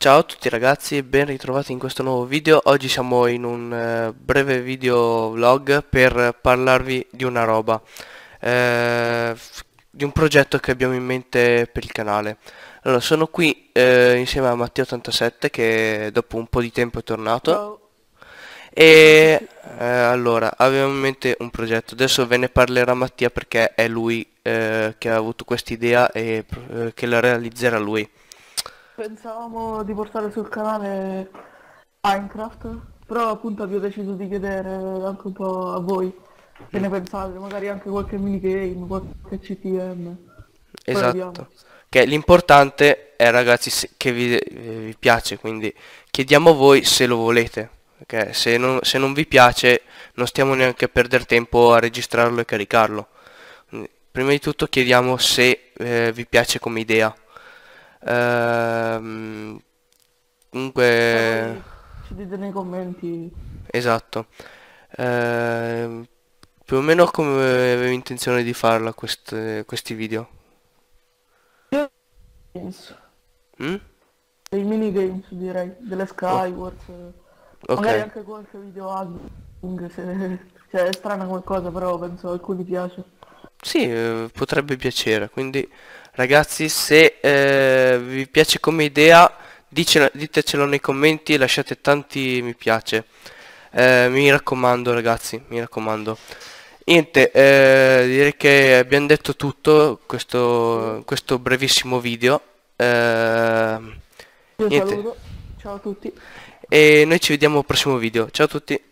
Ciao a tutti ragazzi e ben ritrovati in questo nuovo video, oggi siamo in un eh, breve video vlog per parlarvi di una roba, eh, di un progetto che abbiamo in mente per il canale. Allora, sono qui eh, insieme a Mattia87 che dopo un po' di tempo è tornato Ciao. e eh, allora, avevamo in mente un progetto, adesso ve ne parlerà Mattia perché è lui eh, che ha avuto questa idea e eh, che la realizzerà lui. Pensavamo di portare sul canale Minecraft, però appunto abbiamo deciso di chiedere anche un po' a voi che ne pensate, magari anche qualche minigame, qualche CTM. Esatto. Che l'importante è ragazzi che vi, eh, vi, piace, quindi chiediamo a voi se lo volete. Perché se non, se non vi piace non stiamo neanche a perdere tempo a registrarlo e caricarlo. Prima di tutto chiediamo se eh, vi piace come idea. Ehm, comunque... Ci dite nei commenti. Esatto. Ehm, più o meno come avevo intenzione di farla quest questi video. Games. Mm? Dei minigames direi, delle Skyward. Oh. Magari anche qualche video hacking, se... cioè è strana qualcosa però penso a alcuni piace. Sì, eh, potrebbe piacere, quindi Ragazzi se eh, vi piace come idea dice, ditecelo nei commenti e lasciate tanti mi piace eh, Mi raccomando ragazzi, mi raccomando Niente, eh, direi che abbiamo detto tutto questo, questo brevissimo video eh, niente. Ciao a tutti E noi ci vediamo al prossimo video, ciao a tutti